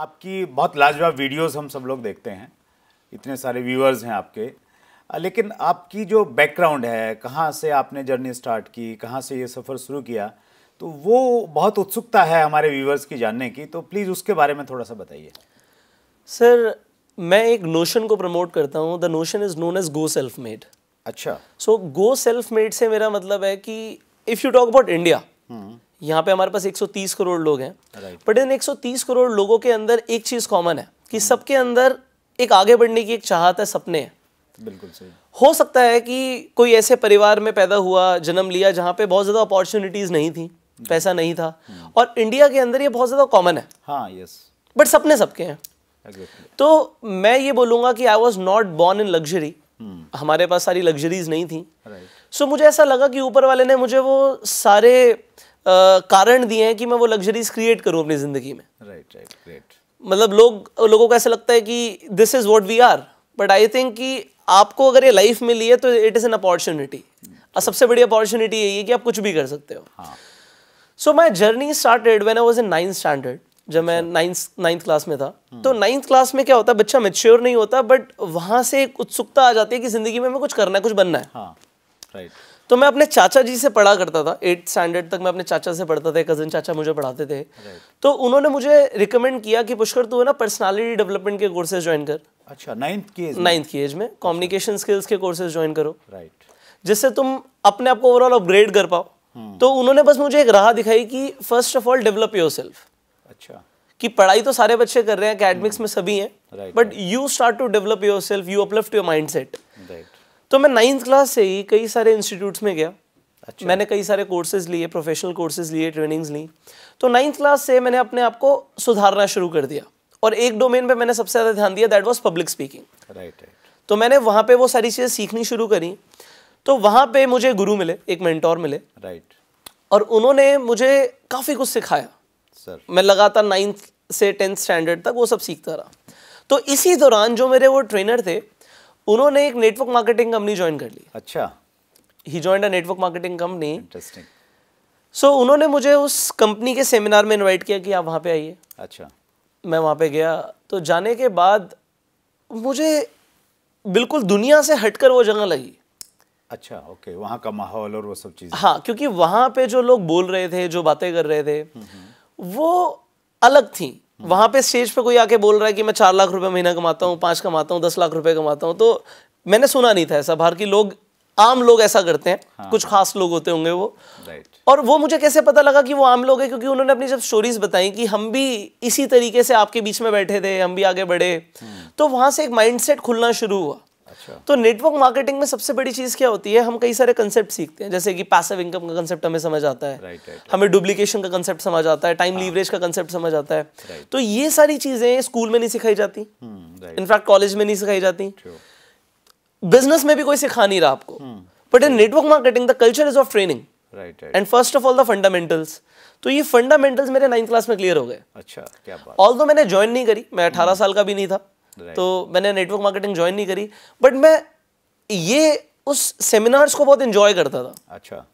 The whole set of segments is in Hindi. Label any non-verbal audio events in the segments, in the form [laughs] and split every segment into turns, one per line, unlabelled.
आपकी बहुत लाजवाब वीडियोस हम सब लोग देखते हैं इतने सारे व्यूअर्स हैं आपके लेकिन आपकी जो बैकग्राउंड है कहाँ से आपने जर्नी स्टार्ट की कहाँ से ये सफ़र शुरू किया तो वो बहुत उत्सुकता है हमारे व्यूअर्स की जानने की तो प्लीज़ उसके बारे में थोड़ा सा बताइए सर
मैं एक नोशन को प्रमोट करता हूँ the notion is known as go self made अच्छा सो गो सेल्फ मेड से मेरा मतलब है कि if you talk about India यहाँ पे हमारे पास 130 करोड़ लोग हैं बट इन 130 करोड़ लोगों के अंदर एक चीज़ कॉमन है कि hmm. सबके अंदर एक आगे बढ़ने की एक चाहत है सपने है बिल्कुल सही हो सकता है कि कोई ऐसे परिवार में पैदा हुआ जन्म लिया जहाँ पे बहुत ज़्यादा अपॉर्चुनिटीज़ नहीं थी hmm. पैसा नहीं था hmm. और इंडिया के अंदर ये बहुत ज़्यादा कॉमन है हाँ यस बट सपने सबके हैं तो मैं ये बोलूंगा कि I was not born in luxury हमारे पास सारी लग्जरीज नहीं थी सो मुझे ऐसा लगा कि ऊपर वाले ने मुझे वो सारे कारण दिए हैं कि मैं वो लग्जरीज क्रिएट करूँ अपनी ज़िंदगी में राइट राइट राइट मतलब लोग लोगों को ऐसा लगता है कि this is what we are but I think कि आपको अगर ये लाइफ मिली है तो इट इज़ एन अपॉर्चुनिटी और सबसे बड़ी अपॉर्चुनिटी यही है कि आप कुछ भी कर सकते हो so my journey started when I was in ninth standard जब मैं नाइन्थ नाइन्थ क्लास में था hmm. तो नाइन्थ क्लास में क्या होता है बच्चा मेच्योर नहीं होता बट वहाँ से एक उत्सुकता आ जाती है कि ज़िंदगी में हमें कुछ करना है कुछ बनना है राइट हाँ, right. तो मैं अपने चाचा जी से पढ़ा करता था एट स्टैंडर्ड तक मैं अपने चाचा से पढ़ता था कजिन चाचा मुझे पढ़ाते थे तो उन्होंने मुझे रिकमेंड किया कि पुष्कर तू है ना पर्सनालिटी डेवलपमेंट के कोर्सेज ज्वाइन कर अच्छा नाइन्थ की एज नाइन्थ की एज में कम्युनिकेशन अच्छा। स्किल्स के कोर्सेज ज्वाइन करो राइट जिससे तुम अपने आप को ओवरऑल अपग्रेड कर पाओ हम्म। तो उन्होंने बस मुझे एक राह दिखाई कि first of all develop your self अच्छा कि पढ़ाई तो सारे बच्चे कर रहे हैं अकेडमिक्स में सभी हैं but you start to develop your self you uplift your mind set तो मैं नाइन्थ क्लास से ही कई सारे इंस्टीट्यूट्स में गया अच्छा। मैंने कई सारे कोर्सेज लिए प्रोफेशनल कोर्सेज लिए ट्रेनिंग्स ली तो नाइन्थ क्लास से मैंने अपने आप को सुधारना शुरू कर दिया और एक डोमेन पे मैंने सबसे ज़्यादा ध्यान दिया that was public speaking right तो मैंने वहाँ पे वो सारी चीज़ें सीखनी शुरू करी तो वहाँ पे मुझे गुरु मिले एक मेंटोर मिले राइट और उन्होंने मुझे काफ़ी कुछ सिखाया सर मैं लगातार नाइन्थ से टेंथ स्टैंडर्ड तक वो सब सीखता रहा तो इसी दौरान जो मेरे वो ट्रेनर थे उन्होंने एक नेटवर्क मार्केटिंग कंपनी ज्वाइन कर ली अच्छा ही join a network marketing company interesting so उन्होंने मुझे उस कंपनी के सेमिनार में इनवाइट किया कि आप वहाँ पे आइए अच्छा मैं वहाँ पे गया तो जाने के बाद मुझे बिल्कुल दुनिया से हटकर वो जगह लगी अच्छा ओके वहाँ का माहौल और वो सब चीज हाँ क्योंकि वहाँ पे जो लोग बोल रहे थे जो बातें कर रहे थे हम्म, हम्म। वो अलग थी वहां पे स्टेज पे कोई आके बोल रहा है कि मैं चार लाख रुपए महीना कमाता हूँ पांच कमाता हूँ दस लाख रुपए कमाता हूँ तो मैंने सुना नहीं था ऐसा बाहर की लोग आम लोग ऐसा करते हैं हाँ। कुछ खास लोग होते होंगे वो और वो मुझे कैसे पता लगा कि वो आम लोग है क्योंकि उन्होंने अपनी जब स्टोरीज बताई कि हम भी इसी तरीके से आपके बीच में बैठे थे हम भी आगे बढ़े हम्म। तो वहां से एक माइंडसेट खुलना शुरू हुआ अच्छा। तो नेटवर्क मार्केटिंग में सबसे बड़ी चीज़ क्या होती है हम कई सारे कंसेप्ट सीखते हैं जैसे कि पैसिव इनकम का कंसेप्ट हमें समझ आता है राइट, राइट, हमें डुप्लीकेशन का कंसेप्ट समझ आता है टाइम हाँ. लीवरेज का कंसेप्ट समझ आता है तो ये सारी चीज़ें स्कूल में नहीं सिखाई जाती
इनफैक्ट
हम्म, कॉलेज में नहीं सिखाई जाती बिजनेस में भी कोई सिखा नहीं रहा आपको but in network marketing the culture is of training and first of all the fundamentals तो ये फंडामेंटल्स मेरे नाइन्थ क्लास में क्लियर हो गए
अच्छा क्या बात
ऑल दो मैंने ज्वाइन नहीं करी मैं अठारह हम्म। साल का भी नहीं था तो मैंने नेटवर्क मार्केटिंग ज्वाइन नहीं करी बट मैं ये उस सेमिनार्स को बहुत इंजॉय करता था अच्छा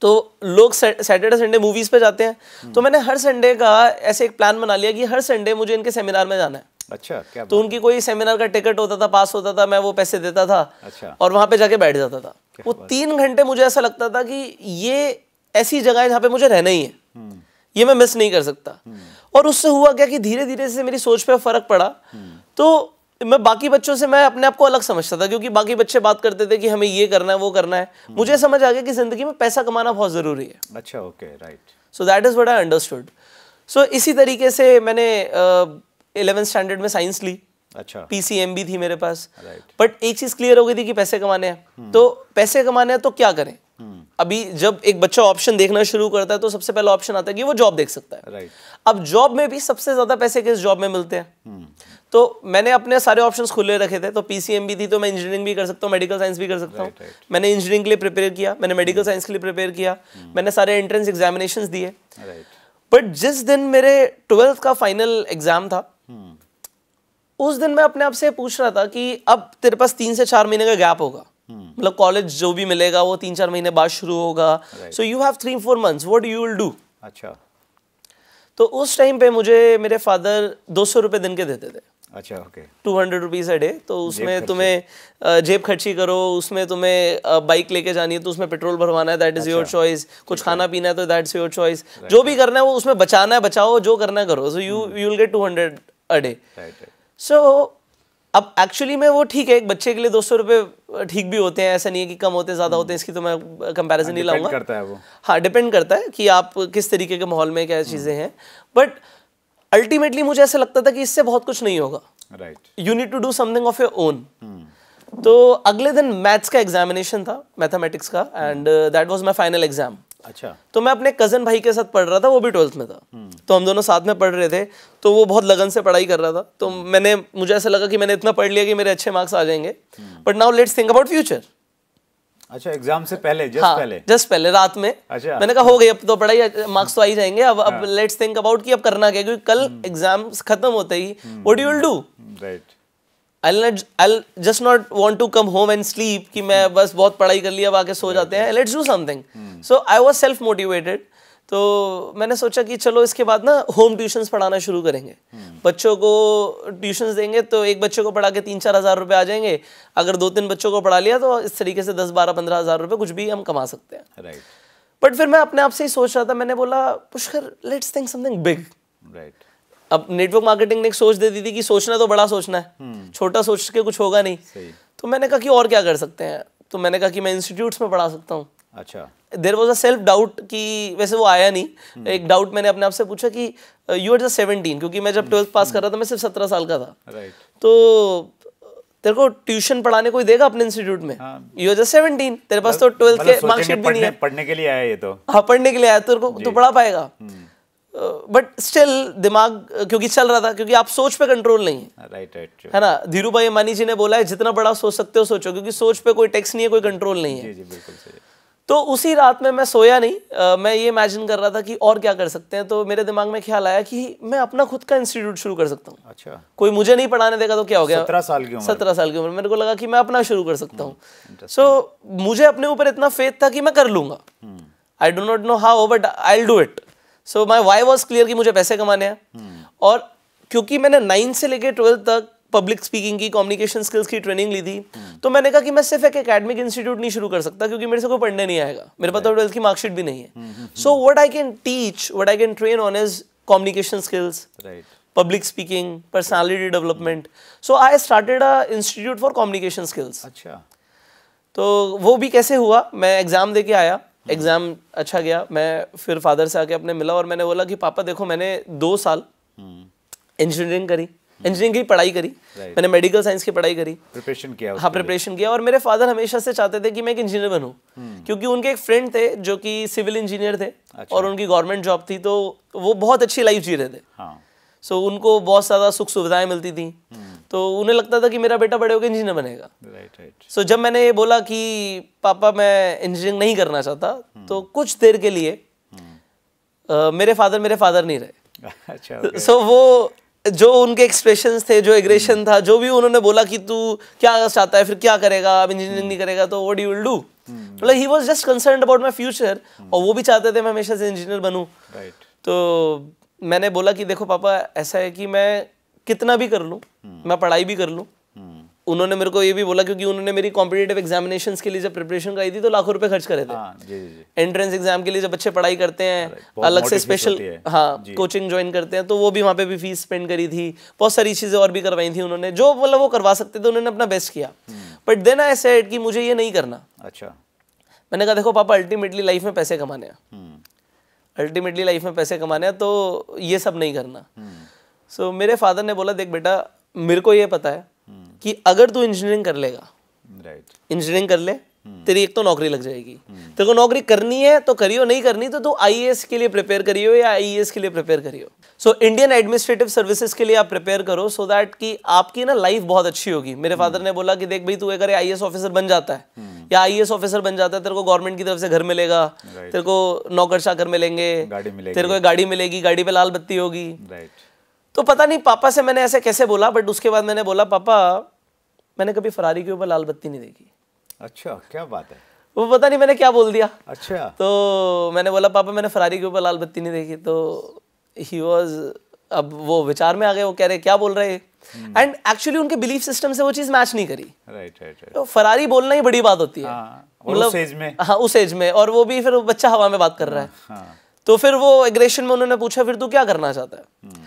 तो लोग सैटरडे संडे मूवीज पे जाते हैं हम्म। तो मैंने हर संडे का ऐसे एक प्लान बना लिया कि हर संडे मुझे इनके सेमिनार में जाना है
अच्छा क्या तो
उनकी कोई सेमिनार का टिकट होता था पास होता था मैं वो पैसे देता था अच्छा और वहां पे जाके बैठ जाता था वो तीन घंटे मुझे ऐसा लगता था कि ये ऐसी जगह है जहाँ पे मुझे रहना ही है हम्म। ये मैं मिस नहीं कर सकता हम्म। और उससे हुआ क्या कि धीरे धीरे से मेरी सोच पर फर्क पड़ा तो मैं बाकी बच्चों से मैं अपने आप को अलग समझता था क्योंकि बाकी बच्चे बात करते थे कि हमें ये करना है वो करना है हम्म। मुझे समझ आ गया कि जिंदगी में पैसा कमाना बहुत ज़रूरी है
अच्छा okay right
so that is what I understood so इसी तरीके से मैंने इलेवेंथ स्टैंडर्ड में साइंस ली अच्छा बी थी मेरे पास बट right. एक चीज़ क्लियर हो गई थी कि पैसे कमाने हैं हम्म। तो पैसे कमाने हैं तो क्या करें अभी जब एक बच्चा ऑप्शन देखना शुरू करता है तो सबसे पहला ऑप्शन आता है कि वो जॉब देख सकता है right. अब जॉब में भी सबसे ज्यादा पैसे किस जॉब में मिलते हैं hmm. तो मैंने अपने सारे ऑप्शन खुले रखे थे तो पीसीएम भी थी तो मैं इंजीनियरिंग भी कर सकता हूँ मेडिकल साइंस भी कर सकता हूँ right. मैंने इंजीनियरिंग के लिए प्रिपेयर किया मैंने मेडिकल हम्म। साइंस के लिए प्रिपेयर किया हम्म। मैंने सारे एंट्रेंस एग्जामिनेशन दिए बट जिस दिन मेरे ट्वेल्थ का फाइनल एग्जाम था उस दिन मैं अपने आप से पूछ रहा था कि अब तेरे पास तीन से चार महीने का गैप होगा मतलब कॉलेज जो भी मिलेगा वो तीन चार महीने बाद शुरू होगा so you have three four months what you will do अच्छा तो उस टाइम पे मुझे मेरे फादर दो सौ रुपये दिन के देते थे अच्छा okay two hundred rupees a day तो उसमें तुम्हें जेब खर्ची करो उसमें तुम्हें बाइक लेके जानी है तो उसमें पेट्रोल भरवाना है दैट इज़ योर चॉइस कुछ खाना पीना है तो दैट इज़ योर चॉइस जो भी करना है वो उसमें बचाना है बचाओ जो करना है करो so you you will get two hundred a day so अब एक्चुअली में वो ठीक है एक बच्चे के लिए दो सौ रुपये ठीक भी होते हैं ऐसा नहीं है कि कम होते हैं ज़्यादा होते हैं हम्म। इसकी तो मैं कंपैरिजन हाँ, नहीं लाऊंगा करता है वो हाँ डिपेंड करता है कि आप किस तरीके के माहौल में क्या हम्म। चीज़ें हैं बट अल्टीमेटली मुझे ऐसा लगता था कि इससे बहुत कुछ नहीं होगा right you need to do something of your own तो अगले दिन मैथ्स का एग्जामिनेशन था मैथमेटिक्स का and that was my final exam अच्छा तो मैं अपने कज़न भाई के साथ पढ़ रहा था वो भी ट्वेल्थ में था हम्म। तो हम दोनों साथ में पढ़ रहे थे तो वो बहुत लगन से पढ़ाई कर रहा था तो हम्म। मैंने मुझे ऐसा लगा कि मैंने इतना पढ़ लिया कि मेरे अच्छे मार्क्स आ जाएंगे but now let's think about future अच्छा एग्जाम से
पहले जस्ट हाँ, पहले
जस्ट पहले रात में अच्छा मैंने कहा हो गई अब तो पढ़ाई मार्क्स तो आ ही जाएंगे अब अब लेट्स थिंक अबाउट कि अब करना क्या क्योंकि कल एग्जाम हम्म। खत्म होते ही what you will do right I not I'll just not want to come home and sleep कि मैं बस बहुत पढ़ाई कर लिया अब आके सो जाते हैं let's do something so I was self motivated तो मैंने सोचा कि चलो इसके बाद ना होम ट्यूशन्स पढ़ाना शुरू करेंगे hmm. बच्चों को ट्यूशन्स देंगे तो एक बच्चे को पढ़ा के तीन चार हज़ार रुपये आ जाएंगे अगर दो तीन बच्चों को पढ़ा लिया तो इस तरीके से दस बारह पंद्रह हज़ार रुपये कुछ भी हम कमा सकते हैं राइट बट फिर मैं अपने आप से ही सोच रहा था मैंने बोला Pushkar let's think something big right अब नेटवर्क मार्केटिंग ने एक सोच दे दी थी कि सोचना तो बड़ा सोचना है हम्म। छोटा सोच के कुछ होगा नहीं तो मैंने कहा कि और क्या कर सकते हैं तो मैंने कहा कि मैं इंस्टीट्यूट में पढ़ा सकता हूँ अच्छा there was a self doubt कि वैसे वो आया नहीं हम्म। एक डाउट मैंने अपने आप से पूछा कि यू आर द सेवनटीन क्योंकि मैं जब ट्वेल्थ हम्म। पास कर रहा था मैं सिर्फ सत्रह साल का था right. तो तेरे को ट्यूशन पढ़ाने कोई देगा अपने इंस्टीट्यूट में यू आर सेवनटीन तेरे पास मतलब तो ट्वेल्थ के मार्कशीट मतलब भी नहीं है
पढ़ने के लिए आया ये तो
हाँ पढ़ने के लिए आया तेरे को तो पढ़ा पाएगा बट स्टिल दिमाग क्योंकि चल रहा था क्योंकि आप सोच पे कंट्रोल नहीं है राइट राइट है ना धीरू भाई मानी जी ने बोला है जितना बड़ा सोच सकते हो सोचो क्योंकि सोच पे कोई टैक्स नहीं है कोई कंट्रोल नहीं है जी जी बिल्कुल सही तो उसी रात में मैं सोया नहीं आ, मैं ये इमेजिन कर रहा था कि और क्या कर सकते हैं तो मेरे दिमाग में ख्याल आया कि मैं अपना खुद का इंस्टीट्यूट शुरू कर सकता हूँ अच्छा कोई मुझे नहीं पढ़ाने देगा तो क्या हो गया सत्रह साल की उम्र सत्रह साल की उम्र मेरे को लगा कि मैं अपना शुरू कर सकता हूँ सो hmm, मुझे अपने ऊपर इतना फेथ था कि मैं कर लूंगा I do not know how but I do it so my why was clear कि मुझे पैसे कमाने
हैं
और क्योंकि मैंने नाइन्थ से लेकर ट्वेल्थ तक पब्लिक स्पीकिंग की कम्युनिकेशन स्किल्स की ट्रेनिंग ली थी तो मैंने कहा कि मैं सिर्फ एक एकेडमिक इंस्टीट्यूट नहीं शुरू कर सकता क्योंकि मेरे से कोई पढ़ने नहीं आएगा मेरे पास तो ट्वेल्थ की मार्कशीट भी नहीं है so what I can teach what I can train on as communication skills public speaking personality development so I started a institute for communication skills अच्छा तो वो भी कैसे हुआ मैं एग्जाम दे के आया एग्ज़ाम अच्छा गया मैं फिर फादर से आके अपने मिला और मैंने बोला कि पापा देखो मैंने दो साल इंजीनियरिंग हम्म। करी इंजीनियरिंग हम्म। की पढ़ाई करी मैंने मेडिकल साइंस की पढ़ाई करी प्रिपरेशन किया हाँ प्रिपरेशन किया और मेरे फादर हमेशा से चाहते थे कि मैं एक इंजीनियर बनूँ हम्म। क्योंकि उनके एक फ्रेंड थे जो कि सिविल इंजीनियर थे अच्छा। और उनकी गवर्नमेंट जॉब थी तो वो बहुत अच्छी लाइफ जी रहे थे सो हाँ। so, उनको बहुत ज़्यादा सुख सुविधाएं मिलती थी तो उन्हें लगता था कि मेरा बेटा बड़े होकर इंजीनियर बनेगा राइट राइट सो जब मैंने ये बोला कि पापा मैं इंजीनियरिंग नहीं करना चाहता hmm. तो कुछ देर के लिए hmm. मेरे फादर मेरे फादर नहीं रहे [laughs] अच्छा सो वो जो उनके एक्सप्रेशन थे जो एग्रेशन hmm. था जो भी उन्होंने बोला कि तू क्या चाहता है फिर क्या करेगा अब इंजीनियरिंग नहीं hmm. करेगा तो वट यू विल डू मतलब he was just concern about my future और वो भी चाहते थे मैं हमेशा से इंजीनियर बनूँ राइट तो मैंने बोला कि देखो पापा ऐसा है कि मैं कितना भी कर लूँ हम्म। मैं पढ़ाई भी कर लूँ हम्म। उन्होंने मेरे को ये भी बोला क्योंकि उन्होंने मेरी कॉम्पिटेटिव एग्जामिनेशन के लिए जब प्रिपरेशन कराई थी तो लाखों रुपए खर्च करे
थे
एंट्रेंस हाँ, एग्जाम के लिए जब बच्चे पढ़ाई करते हैं अलग से स्पेशल हाँ कोचिंग ज्वाइन करते हैं तो वो भी वहाँ पे भी फीस स्पेंड करी थी बहुत सारी चीज़ें और भी करवाई थी उन्होंने जो मतलब वो करवा सकते थे उन्होंने अपना बेस्ट किया बट देन आई सेड कि मुझे ये नहीं करना अच्छा मैंने कहा देखो पापा अल्टीमेटली लाइफ में पैसे कमाने हैं अल्टीमेटली हम्म। लाइफ में पैसे कमाने हैं तो ये सब नहीं करना सो so, मेरे फादर ने बोला देख बेटा मेरे को ये पता है hmm. कि अगर तू इंजीनियरिंग कर लेगा राइट right. इंजीनियरिंग कर ले hmm. तेरी एक तो नौकरी लग जाएगी hmm. तेरे को नौकरी करनी है तो करियो नहीं करनी तो तू आई e के लिए प्रिपेयर करियो या आई e के लिए प्रिपेयर करियो सो इंडियन एडमिनिस्ट्रेटिव सर्विसेज के लिए आप प्रिपेयर करो सो so दैट कि आपकी ना लाइफ बहुत अच्छी होगी मेरे फादर hmm. ने बोला कि देख भाई तू अगर आई ऑफिसर बन जाता है hmm. या आई ऑफिसर e बन जाता है तेरे को गवर्नमेंट की तरफ से घर मिलेगा right. तेरे को नौकर चाकर मिलेंगे तेरे को गाड़ी मिलेगी गाड़ी पे लाल बत्ती होगी तो पता नहीं पापा से मैंने ऐसे कैसे बोला बट उसके बाद मैंने बोला पापा मैंने कभी फरारी के ऊपर लाल बत्ती नहीं देखी अच्छा क्या बात है वो पता नहीं मैंने क्या बोल दिया अच्छा तो मैंने बोला पापा मैंने फरारी के ऊपर लाल बत्ती नहीं देखी तो ही वॉज अब वो विचार में आ गए वो कह रहे क्या बोल रहे
एंड
हम्म। एक्चुअली उनके बिलीफ सिस्टम से वो चीज मैच नहीं करी
राइट राइट तो
फरारी बोलना ही बड़ी बात होती है हाँ, मतलब हाँ उस एज में और वो भी फिर बच्चा हवा में बात कर रहा है हाँ, हाँ। तो फिर वो एग्रेशन में उन्होंने पूछा फिर तू क्या करना चाहता है हम्म।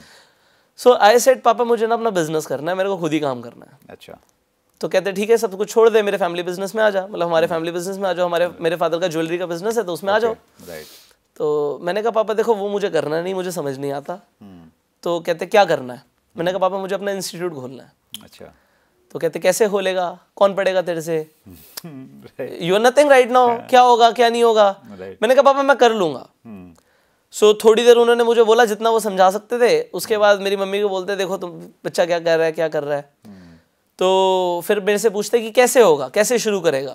सो आई सेट पापा मुझे ना अपना बिजनेस करना है मेरे को खुद ही काम करना है अच्छा तो कहते ठीक है सब कुछ छोड़ दे मेरे फैमिली बिजनेस में आ जा मतलब हमारे फैमिली हम्म। बिजनेस में आ जाओ हमारे मेरे फादर का ज्वेलरी का बिजनेस है तो उसमें आ जाओ तो मैंने कहा पापा देखो वो मुझे करना नहीं मुझे समझ नहीं आता हम्म। तो कहते क्या करना है मैंने कहा पापा मुझे अपना इंस्टीट्यूट खोलना है अच्छा तो कहते कैसे खोलेगा कौन पढ़ेगा तेरे से यू नथिंग राइट नाउ क्या होगा क्या नहीं होगा मैंने कहा पापा मैं कर लूंगा हम्म। सो so, थोड़ी देर उन्होंने मुझे बोला जितना वो समझा सकते थे उसके बाद मेरी मम्मी को बोलते देखो तुम बच्चा क्या कर रहा है क्या कर रहा है तो फिर मेरे से पूछते कि कैसे होगा कैसे शुरू करेगा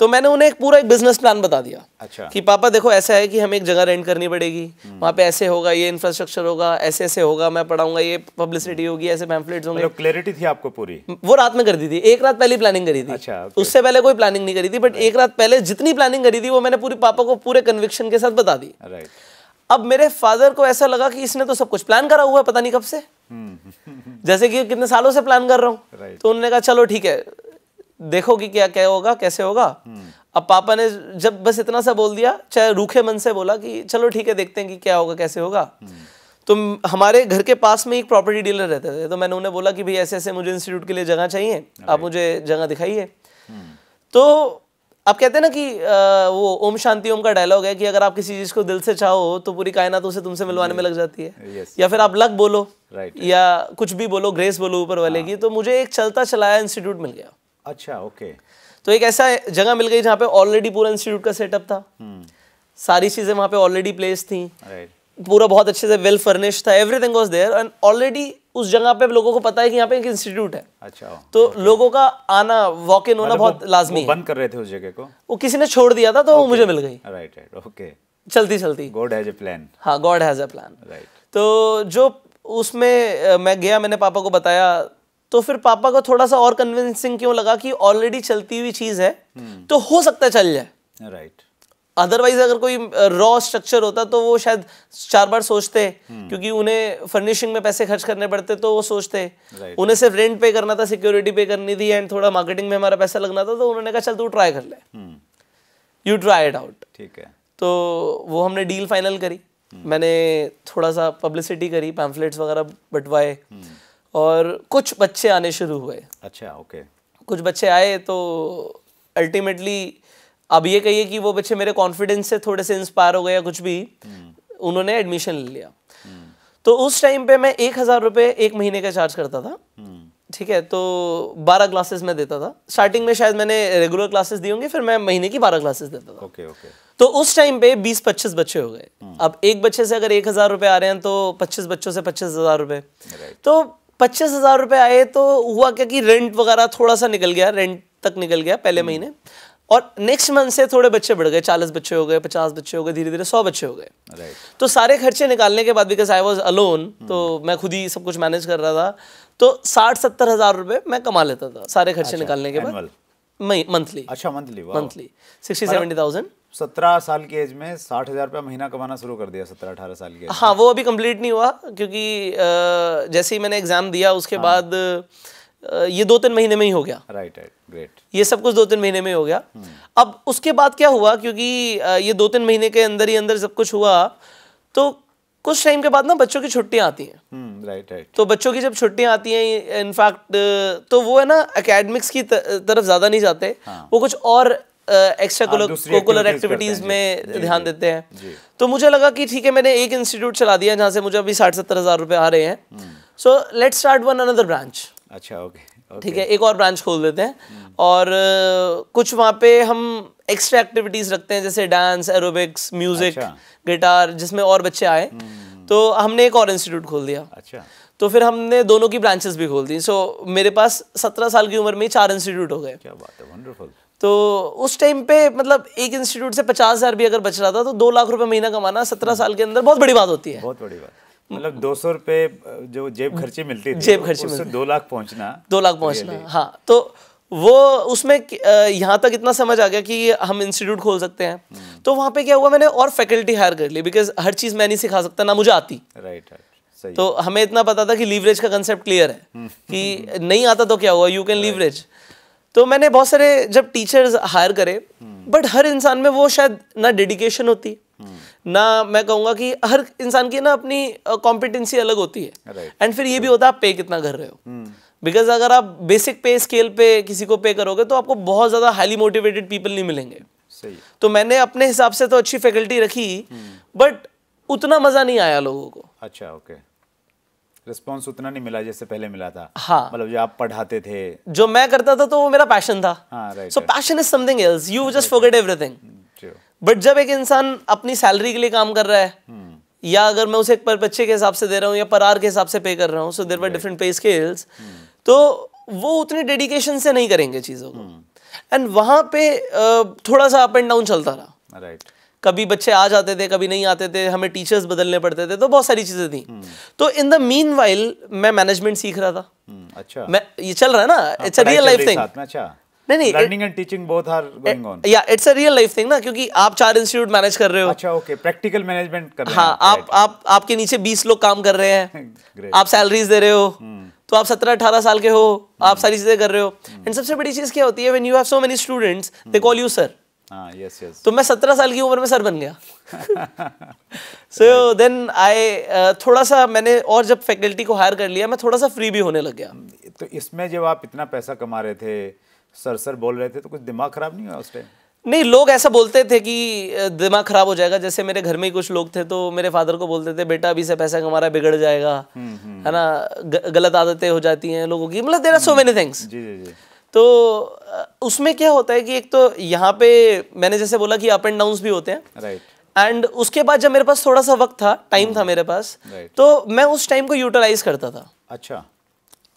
तो मैंने उन्हें एक पूरा एक बिजनेस प्लान बता दिया अच्छा कि पापा देखो ऐसा है कि हमें एक जगह रेंट करनी पड़ेगी वहाँ पे ऐसे होगा ये इंफ्रास्ट्रक्चर होगा ऐसे ऐसे होगा मैं पढ़ाऊंगा ये पब्लिसिटी होगी ऐसे पैम्फलेट्स होंगे क्लियरिटी मतलब थी आपको पूरी वो रात में कर दी थी एक रात पहले प्लानिंग करी थी अच्छा उससे पहले कोई प्लानिंग नहीं करी थी बट एक रात पहले जितनी प्लानिंग करी थी वो मैंने पूरी पापा को पूरे कन्विक्शन के साथ बता दी राइट अब मेरे फादर को ऐसा लगा कि इसने तो सब कुछ प्लान करा हुआ है पता नहीं कब से हम्म। जैसे कि कितने सालों से प्लान कर रहा हूँ तो उन्होंने कहा चलो ठीक है देखो कि क्या क्या होगा कैसे होगा हम्म। अब पापा ने जब बस इतना सा बोल दिया चाहे रूखे मन से बोला कि चलो ठीक है देखते हैं कि क्या होगा कैसे होगा हम्म। तो हमारे घर के पास में एक प्रॉपर्टी डीलर रहते थे तो मैंने उन्हें बोला कि भाई ऐसे ऐसे मुझे इंस्टीट्यूट के लिए जगह चाहिए आप मुझे जगह दिखाइए तो आप कहते हैं ना कि आ, वो ओम शांति ओम का डायलॉग है कि अगर आप किसी चीज़ को दिल से चाहो तो पूरी कायनात उसे तुमसे मिलवाने में लग जाती है या फिर आप लक बोलो राइट या कुछ भी बोलो ग्रेस बोलो ऊपर वाले हाँ। की तो मुझे एक चलता चलाया इंस्टीट्यूट मिल गया अच्छा ओके तो एक ऐसा जगह मिल गई जहाँ पे ऑलरेडी पूरा इंस्टीट्यूट का सेटअप था hmm. सारी चीज़ें वहाँ पे ऑलरेडी प्लेस थी पूरा बहुत अच्छे से वेल फर्निश्ड था everything was there and already उस जगह पे लोगों को पता है कि यहाँ पे एक इंस्टीट्यूट है अच्छा तो लोगों का आना वॉक इन होना मतलब बहुत लाजमी बंद
कर रहे थे उस जगह को
वो किसी ने छोड़ दिया था तो वो मुझे मिल गई राइट राइट ओके चलती चलती गॉड हैज ए प्लान हाँ God has a plan right तो जो उसमें मैं गया मैंने पापा को बताया तो फिर पापा को थोड़ा सा और कन्विंसिंग क्यों लगा कि ऑलरेडी चलती हुई चीज है हम्म। तो हो सकता है चल जाए राइट अदरवाइज अगर कोई रॉ स्ट्रक्चर होता तो वो शायद चार बार सोचते हम्म। क्योंकि उन्हें फर्निशिंग में पैसे खर्च करने पड़ते तो वो सोचते उन्हें सिर्फ रेंट पे करना था सिक्योरिटी पे करनी थी एंड थोड़ा मार्केटिंग में हमारा पैसा लगना था तो उन्होंने कहा चल तू ट्राई कर ले यू ट्राई इट आउट ठीक है तो वो हमने डील फाइनल करी हम्म। मैंने थोड़ा सा पब्लिसिटी करी पैम्फलेट्स वगैरह बंटवाए हम्म। और कुछ बच्चे आने शुरू हुए अच्छा ओके कुछ बच्चे आए तो अल्टीमेटली अब ये कहिए कि वो बच्चे मेरे कॉन्फिडेंस से थोड़े से इंस्पायर हो गए या कुछ भी उन्होंने एडमिशन ले लिया तो उस टाइम पे मैं एक हज़ार रुपये एक महीने का चार्ज करता था ठीक है तो बारह क्लासेस मैं देता था स्टार्टिंग में शायद मैंने रेगुलर क्लासेस दी होंगी फिर मैं महीने की बारह क्लासेस देता था ओके ओके तो उस टाइम पे बीस पच्चीस बच्चे हो गए अब एक बच्चे से अगर एक हज़ार रुपये आ रहे हैं तो पच्चीस बच्चों से पच्चीस हज़ार रुपये तो पच्चीस हज़ार रुपये आए तो हुआ क्या कि रेंट वगैरह थोड़ा सा निकल गया रेंट तक निकल गया पहले महीने और नेक्स्ट मंथ से थोड़े बच्चे बढ़ गए चालीस बच्चे हो गए पचास बच्चे हो गए धीरे धीरे सौ बच्चे हो गए right. तो सारे खर्चे निकालने के बाद बिकॉज आई वॉज अलोन तो मैं खुद ही सब कुछ मैनेज कर रहा था तो साठ सत्तर हजार रुपए मैं कमा लेता था सारे खर्चे अच्छा, निकालने के बाद मंथली अच्छा monthly monthly sixty seventy thousand
सत्रह साल की एज में साठ हजार रुपया महीना कमाना शुरू कर दिया सत्रह अठारह साल की हाँ
वो अभी कंप्लीट नहीं हुआ क्योंकि जैसे ही मैंने एग्जाम दिया उसके हाँ. बाद ये दो तीन महीने में ही हो गया राइट राइट ग्रेट ये सब कुछ दो तीन महीने में हो गया अब उसके बाद क्या हुआ क्योंकि ये दो तीन महीने के अंदर ही अंदर सब कुछ हुआ तो कुछ टाइम के बाद ना बच्चों की छुट्टियां आती हैं राइट
हम्म, राइट
तो बच्चों की जब छुट्टियां आती हैं इनफैक्ट तो वो है ना अकेडमिक्स की तरफ ज़्यादा नहीं जाते हाँ। वो कुछ और एक्स्ट्रा कोकुलर एक्टिविटीज में ध्यान देते हैं तो मुझे लगा कि ठीक है मैंने एक इंस्टीट्यूट चला दिया जहाँ से मुझे अभी साठ सत्तर हज़ार रुपये आ रहे हैं so let start one another branch
अच्छा ओके ठीक है
एक और ब्रांच खोल देते हैं हम्म। और कुछ वहाँ पे हम एक्स्ट्रा एक्टिविटीज़ रखते हैं जैसे डांस एरोबिक्स म्यूज़िक अच्छा। गिटार जिसमें और बच्चे आए हम्म। तो हमने एक और इंस्टीट्यूट खोल दिया अच्छा तो फिर हमने दोनों की ब्रांचेस भी खोल दी सो मेरे पास सत्रह साल की उम्र में चार इंस्टीट्यूट हो गए क्या बात है वंडरफुल तो उस टाइम पे मतलब एक इंस्टीट्यूट से पचास हज़ार भी अगर बच रहा था तो दो लाख रुपए महीना कमाना सत्रह हम्म। साल के अंदर बहुत बड़ी बात होती है बहुत बड़ी बात मतलब दो सौ रुपये जो जेब हम्म। खर्चे मिलती थी जेब खर्चे मिलते दो लाख पहुंचना दो लाख पहुंचना हाँ तो वो उसमें यहाँ तक इतना समझ आ गया कि हम इंस्टीट्यूट खोल सकते हैं हम्म। तो वहाँ पे क्या हुआ मैंने और फैकल्टी हायर कर ली बिकॉज हर चीज़ मैं नहीं सिखा सकता ना मुझे आती राइट राइट तो हमें इतना पता था कि लीवरेज का कंसेप्ट क्लियर है हम्म। कि नहीं आता तो क्या हुआ यू कैन लीवरेज तो मैंने बहुत सारे जब टीचर्स हायर करे बट हर इंसान में वो शायद ना डेडिकेशन होती ना मैं कहूँगा कि हर इंसान की ना अपनी कॉम्पिटेंसी अलग होती है एंड फिर ये भी होता है आप पे कितना कर रहे हो बिकॉज hmm. अगर आप बेसिक पे स्केल पे किसी को पे करोगे तो आपको बहुत ज़्यादा हाईली मोटिवेटेड पीपल नहीं मिलेंगे सही तो मैंने अपने हिसाब से तो अच्छी फैकल्टी रखी
बट
hmm. उतना मज़ा नहीं आया लोगों को
अच्छा ओके
रिस्पॉन्स उतना नहीं मिला जैसे पहले मिला था हाँ मतलब जो आप पढ़ाते थे जो
मैं करता था तो वो मेरा पैशन था so passion is something else you just forget everything but जब एक इंसान अपनी सैलरी के लिए काम कर रहा है hmm. या अगर मैं उसे एक पर बच्चे के हिसाब से दे रहा हूँ या पर आर के हिसाब से पे कर रहा हूँ सो देर वर डिफरेंट पे स्केल्स तो वो उतने डेडिकेशन से नहीं करेंगे चीज़ों को एंड hmm. वहाँ पे थोड़ा सा अप एंड डाउन चलता रहा राइट कभी बच्चे आ जाते थे कभी नहीं आते थे हमें टीचर्स बदलने पड़ते थे तो बहुत सारी चीज़ें थी hmm. तो इन द मीन वाइल मैं मैनेजमेंट सीख रहा था अच्छा मैं ये चल रहा है ना it's a real life thing अच्छा नहीं नहीं learning
and teaching both are going on
या it's a real life thing ना क्योंकि आप चार इंस्टीट्यूट मैनेज कर रहे हो अच्छा ओके प्रैक्टिकल मैनेजमेंट कर रहे हाँ, हैं आप आप आपके नीचे 20 लोग काम कर रहे हैं आप सैलरीज दे रहे हो hmm. तो आप 17 18 साल के हो hmm. आप सारी चीजें कर रहे हो एंड hmm. सबसे बड़ी चीज क्या होती है when you have so many students they call you sir yes yes तो मैं सत्रह साल की उम्र में सर बन गया सो देन आई थोड़ा सा मैंने और जब फैकल्टी को हायर कर लिया मैं थोड़ा सा फ्री भी होने लग गया तो इसमें जब आप इतना पैसा
कमा रहे थे सर सर बोल रहे थे तो कुछ दिमाग खराब नहीं हुआ उस टाइम
नहीं लोग ऐसा बोलते थे कि दिमाग खराब हो जाएगा जैसे मेरे घर में ही कुछ लोग थे तो मेरे फादर को बोलते थे बेटा अभी से पैसा कमा बिगड़ जाएगा हम्म, हम्म, हम्म। है ना गलत आदतें हो जाती हैं लोगों की मतलब there are so many things तो उसमें क्या होता है कि एक तो यहाँ पे मैंने जैसे बोला कि अप एंड डाउन भी होते हैं राइट एंड उसके बाद जब मेरे पास थोड़ा सा वक्त था टाइम था मेरे पास right. तो मैं उस टाइम को यूटिलाइज करता था अच्छा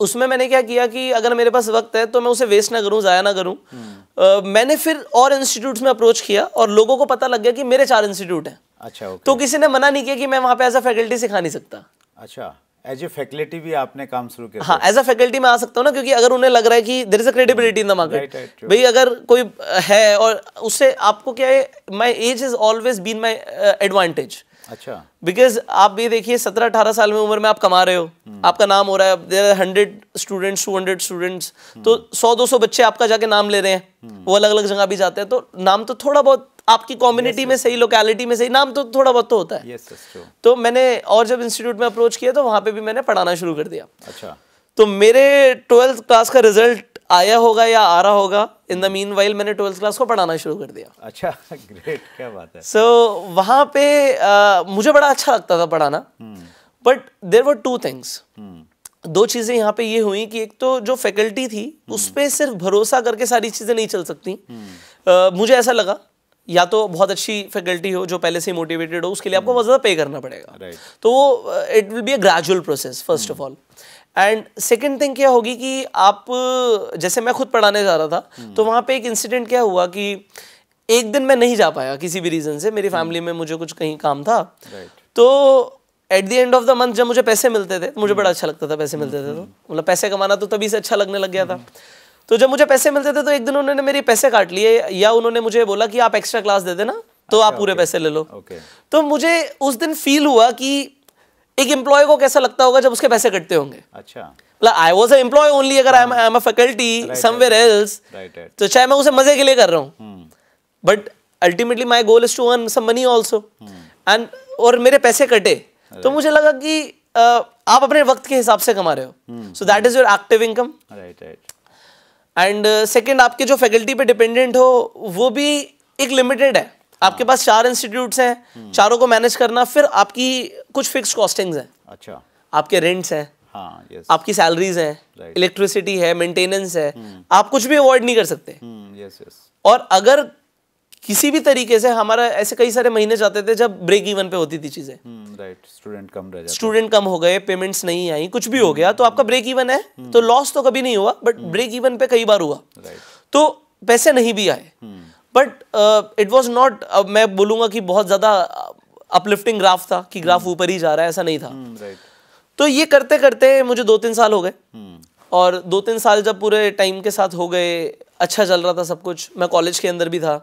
उसमें मैंने क्या किया कि अगर मेरे पास वक्त है तो मैं उसे वेस्ट ना करूं ज़ाया ना करूं uh, मैंने फिर और इंस्टीट्यूट्स में अप्रोच किया और लोगों को पता लग गया कि मेरे चार इंस्टीट्यूट हैं अच्छा okay. तो किसी ने मना नहीं किया कि मैं वहाँ पे एज अ फैकल्टी सिखा नहीं सकता अच्छा एज ए फैकल्टी भी आपने काम शुरू किया हाँ एज अ फैकल्टी मैं आ सकता हूँ ना क्योंकि अगर उन्हें लग रहा है कि there is a credibility in the market भाई अगर कोई है और उससे आपको क्या है my age is always been my advantage अच्छा बिकॉज आप भी देखिए सत्रह अठारह साल में उम्र में आप कमा रहे हो हम्म। आपका नाम हो रहा है there hundred students two hundred students तो सौ दो सौ बच्चे आपका जाके नाम ले रहे हैं हम्म। वो अलग अलग जगह भी जाते हैं तो नाम तो थोड़ा बहुत आपकी कम्युनिटी में सही लोकेलिटी में सही नाम तो थोड़ा बहुत तो होता है yes, तो मैंने और जब इंस्टीट्यूट में अप्रोच किया तो वहां पे भी मैंने पढ़ाना शुरू कर दिया अच्छा तो मेरे ट्वेल्थ क्लास का रिजल्ट आया होगा या आ रहा होगा इन द मीन वाइल मैंने ट्वेल्थ क्लास को पढ़ाना शुरू कर दिया
अच्छा ग्रेट क्या बात है
सो so, वहाँ पे आ, मुझे बड़ा अच्छा लगता था पढ़ाना but there were two things दो चीज़ें यहाँ पे ये हुई कि एक तो जो फैकल्टी थी हम्म। उस पर सिर्फ भरोसा करके सारी चीज़ें नहीं चल सकती
हम्म।
आ, मुझे ऐसा लगा या तो बहुत अच्छी फैकल्टी हो जो पहले से मोटिवेटेड हो उसके लिए आपको हम्म। बहुत ज़्यादा पे करना पड़ेगा right. तो वो it will be a gradual process first of all and second thing क्या होगी कि आप जैसे मैं खुद पढ़ाने जा रहा था हम्म। तो वहाँ पे एक इंसिडेंट क्या हुआ कि एक दिन मैं नहीं जा पाया किसी भी रीज़न से मेरी फैमिली हम्म। में मुझे कुछ कहीं काम था तो at the end of the month जब मुझे पैसे मिलते थे तो मुझे बड़ा अच्छा लगता था पैसे हम्म, मिलते थे तो मतलब पैसे कमाना तो तभी से अच्छा लगने लग गया था तो जब मुझे पैसे मिलते थे तो एक दिन उन्होंने मेरे पैसे काट लिए या उन्होंने मुझे बोला कि आप एक्स्ट्रा क्लास दे देना तो आप अच्छा, पूरे पैसे ले लो तो मुझे उस दिन फील हुआ कि एक एम्प्लॉय को कैसा लगता होगा जब उसके पैसे कटते होंगे अच्छा आई वॉज एम्प्लॉय ओनली अगर I am faculty somewhere else तो चाहे मैं उसे मजे के लिए कर रहा हूँ but ultimately my goal is to earn some money also and और मेरे पैसे कटे तो मुझे लगा कि आ, आप अपने वक्त के हिसाब से कमा रहे हो so that is your active income and second आपके जो फैकल्टी पे डिपेंडेंट हो वो भी एक लिमिटेड है आपके पास चार इंस्टीट्यूट हैं हम्म। चारों को मैनेज करना फिर आपकी कुछ फिक्स कॉस्टिंग है अच्छा आपके रेंट्स हैं हाँ, आपकी सैलरीज हैं इलेक्ट्रिसिटी है मेंटेनेंस है, है हम्म। आप कुछ भी अवॉइड नहीं कर सकते यस हम्म, यस और अगर किसी भी तरीके से हमारा ऐसे कई सारे महीने जाते थे जब ब्रेक इवन पे होती थी चीजें
राइट स्टूडेंट कम रह
स्टूडेंट कम हो गए पेमेंट्स नहीं आई कुछ भी हो गया तो आपका ब्रेक इवन है तो लॉस तो कभी नहीं हुआ बट ब्रेक इवन पे कई बार हुआ तो पैसे नहीं भी आए बट इट वॉज नॉट मैं बोलूँगा कि बहुत ज़्यादा अपलिफ्टिंग uh, ग्राफ था कि ग्राफ hmm. ऊपर ही जा रहा है ऐसा नहीं था hmm, तो ये करते करते मुझे दो तीन साल हो गए hmm. और दो तीन साल जब पूरे टाइम के साथ हो गए अच्छा चल रहा था सब कुछ मैं कॉलेज के अंदर भी था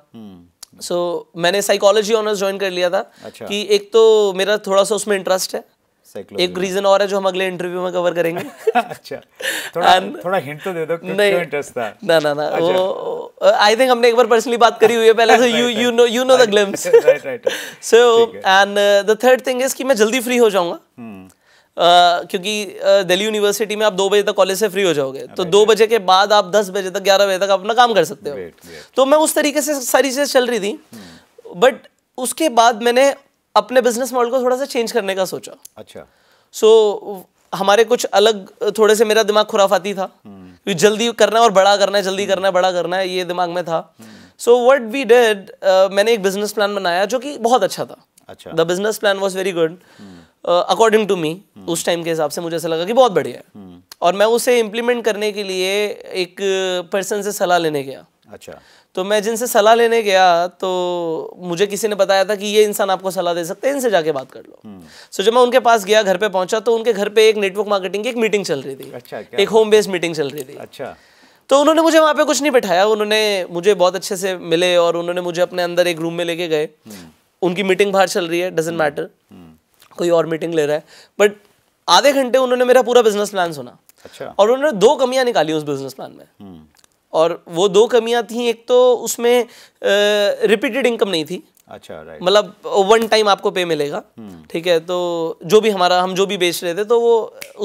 सो so, मैंने साइकोलॉजी ऑनर्स ज्वाइन कर लिया था अच्छा। कि एक तो मेरा थोड़ा सा उसमें इंटरेस्ट है एक रीजन और है जो हम अगले इंटरव्यू में कवर करेंगे [laughs] अच्छा थोड़ा हिंट तो दे दो नहीं इंटरेस्ट था ना ना ना अच्छा। वो आई थिंक हमने एक बार पर्सनली बात करी हुई है पहले से you you know you know the glimpse right right so and the third thing is कि मैं जल्दी फ्री हो जाऊंगा hmm. Uh, क्योंकि दिल्ली uh, यूनिवर्सिटी में आप दो बजे तक कॉलेज से फ्री हो जाओगे तो दो बजे के बाद आप दस बजे तक ग्यारह बजे तक अपना काम कर सकते हो तो मैं उस तरीके से सारी चीज़ें चल रही थी बट hmm. उसके बाद मैंने अपने बिजनेस मॉडल को थोड़ा सा चेंज करने का सोचा अच्छा सो so, हमारे कुछ अलग थोड़े से मेरा दिमाग खुराफाती था हम्म। कि जल्दी करना और बड़ा करना है जल्दी हम्म। करना है बड़ा करना है ये दिमाग में था सो वट वी डेड मैंने एक बिजनेस प्लान बनाया जो कि बहुत अच्छा था the business plan was very good according to me उस टाइम के हिसाब से मुझे ऐसा लगा कि बहुत बढ़िया है hmm. और मैं उसे इम्प्लीमेंट करने के लिए एक पर्सन से सलाह लेने गया अच्छा तो मैं जिनसे सलाह लेने गया तो मुझे किसी ने बताया था कि ये इंसान आपको सलाह दे सकते हैं इनसे जाके बात कर लो
सो हम्म।
जब मैं उनके पास गया घर पे पहुंचा तो उनके घर पे एक नेटवर्क मार्केटिंग की एक मीटिंग चल रही थी अच्छा क्या एक होम बेस्ड मीटिंग चल रही थी अच्छा तो उन्होंने मुझे वहाँ पे कुछ नहीं बैठाया उन्होंने मुझे बहुत अच्छे से मिले और उन्होंने मुझे अपने अंदर एक रूम में लेके गए हम्म। उनकी मीटिंग बाहर चल रही है डजेंट मैटर हम्म। कोई और मीटिंग ले रहा है बट आधे घंटे उन्होंने मेरा पूरा बिजनेस प्लान सुना अच्छा और उन्होंने दो कमियां निकाली उस बिजनेस प्लान में और वो दो कमियां थी एक तो उसमें रिपीटेड इनकम नहीं थी अच्छा राइट मतलब वन टाइम आपको पे मिलेगा हम्म। ठीक है तो जो भी हमारा हम जो भी बेच रहे थे तो वो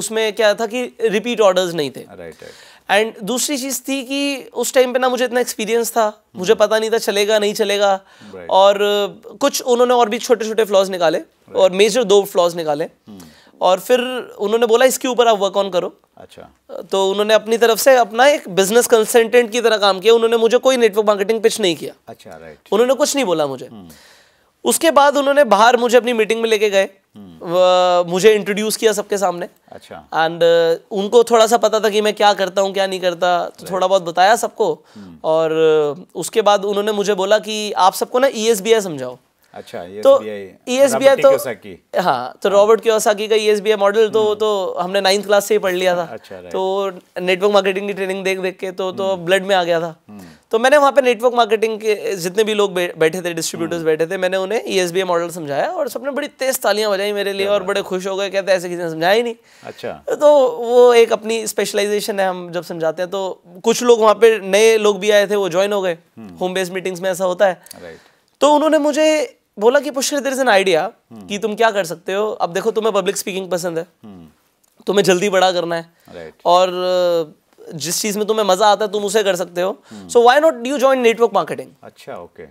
उसमें क्या था कि रिपीट ऑर्डर्स नहीं थे राइट एंड दूसरी चीज़ थी कि उस टाइम पे ना मुझे इतना एक्सपीरियंस था मुझे हम्म। पता नहीं था चलेगा नहीं चलेगा और कुछ उन्होंने और भी छोटे छोटे फ्लॉज निकाले और मेजर दो फ्लॉज निकाले हम्म। और फिर उन्होंने बोला इसके ऊपर आप वर्क ऑन करो अच्छा तो उन्होंने अपनी तरफ से अपना एक बिजनेस कंसल्टेंट की तरह काम किया उन्होंने मुझे कोई नेटवर्क मार्केटिंग पिच नहीं किया अच्छा राइट उन्होंने कुछ नहीं बोला मुझे हम्म। उसके बाद उन्होंने बाहर मुझे अपनी मीटिंग में लेके गए हम्म। मुझे इंट्रोड्यूस किया सबके सामने अच्छा एंड uh, उनको थोड़ा सा पता था कि मैं क्या करता हूँ क्या नहीं करता तो थोड़ा बहुत बताया सबको हम्म। और uh, उसके बाद उन्होंने मुझे बोला कि आप सबको ना ई e समझाओ
अच्छा तो ई एस बी आई तो
हाँ e तो रॉबर्ट क्योसाकी का E S B I model तो तो हमने नाइन्थ क्लास से ही पढ़ लिया था अच्छा, तो नेटवर्क मार्केटिंग की ट्रेनिंग देख देख के तो तो ब्लड हम्म। में आ गया था हम्म। तो मैंने वहाँ पे नेटवर्क मार्केटिंग के जितने भी लोग बैठे थे डिस्ट्रीब्यूटर्स हम्म। बैठे थे मैंने उन्हें E S B I model समझाया और सबने बड़ी तेज तालियां बजाई मेरे लिए और बड़े खुश हो गए कहते ऐसे किसी ने समझाया ही नहीं अच्छा तो वो एक अपनी स्पेशलाइजेशन है हम जब समझाते हैं तो कुछ लोग वहाँ पे नए लोग भी आए थे वो ज्वाइन हो गए होम बेस्ड मीटिंग्स में ऐसा होता है तो उन्होंने मुझे बोला कि Pushkar there is an idea कि तुम क्या कर सकते हो अब देखो तुम्हें पब्लिक स्पीकिंग पसंद है hmm. तुम्हें जल्दी बड़ा करना है और uh, जिस चीज में तुम्हें मजा आता है तुम उसे कर सकते हो so why not you join network marketing अच्छा ओके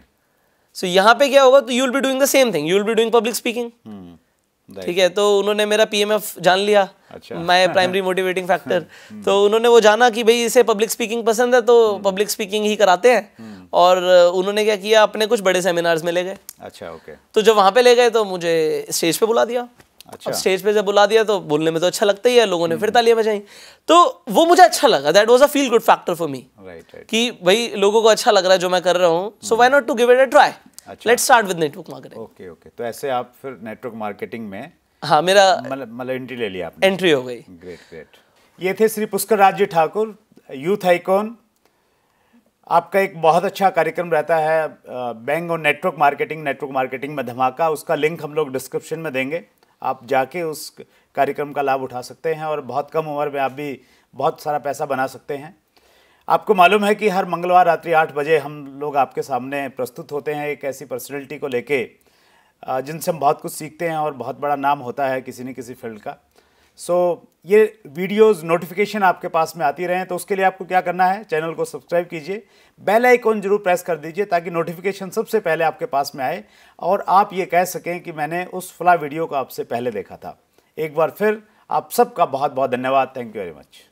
सो यहाँ पे क्या होगा तो you will be doing the same thing you will be doing public speaking ठीक है तो उन्होंने मेरा पीएमएफ जान लिया अच्छा माय प्राइमरी मोटिवेटिंग फैक्टर तो उन्होंने वो जाना कि भाई इसे पब्लिक स्पीकिंग पसंद है तो पब्लिक हम्म। स्पीकिंग ही कराते हैं हम्म। और उन्होंने क्या किया अपने कुछ बड़े सेमिनार्स में ले गए अच्छा ओके तो जब वहाँ पे ले गए तो मुझे स्टेज पे बुला दिया अच्छा। स्टेज पे जब बुला दिया तो बोलने में तो अच्छा लगता ही है लोगों ने फिर हम्म। तालियां बजाई तो वो मुझे अच्छा लगा that was a feel good factor for me right कि भाई लोगों को अच्छा लग रहा है जो मैं कर रहा हूँ so why not to give it a try let's start with network marketing okay okay तो ऐसे आप फिर नेटवर्क मार्केटिंग में हाँ मेरा मतलब एंट्री ले
लिया आपने एंट्री हो गई ग्रेट ग्रेट ये थे श्री पुष्कर राज जी ठाकुर यूथ आइकॉन आपका एक बहुत अच्छा कार्यक्रम रहता है बैंक और नेटवर्क मार्केटिंग नेटवर्क मार्केटिंग में धमाका उसका लिंक हम लोग डिस्क्रिप्शन में देंगे आप जाके उस कार्यक्रम का लाभ उठा सकते हैं और बहुत कम उम्र में आप भी बहुत सारा पैसा बना सकते हैं आपको मालूम है कि हर मंगलवार रात्रि आठ बजे हम लोग आपके सामने प्रस्तुत होते हैं एक ऐसी पर्सनैलिटी को लेके जिनसे हम बहुत कुछ सीखते हैं और बहुत बड़ा नाम होता है किसी न किसी फील्ड का सो so, ये वीडियोस नोटिफिकेशन आपके पास में आती रहें तो उसके लिए आपको क्या करना है चैनल को सब्सक्राइब कीजिए बेल आइकॉन जरूर प्रेस कर दीजिए ताकि नोटिफिकेशन सबसे पहले आपके पास में आए और आप ये कह सकें कि मैंने उस फला वीडियो को आपसे पहले देखा था एक बार फिर आप सबका बहुत बहुत धन्यवाद थैंक यू वेरी मच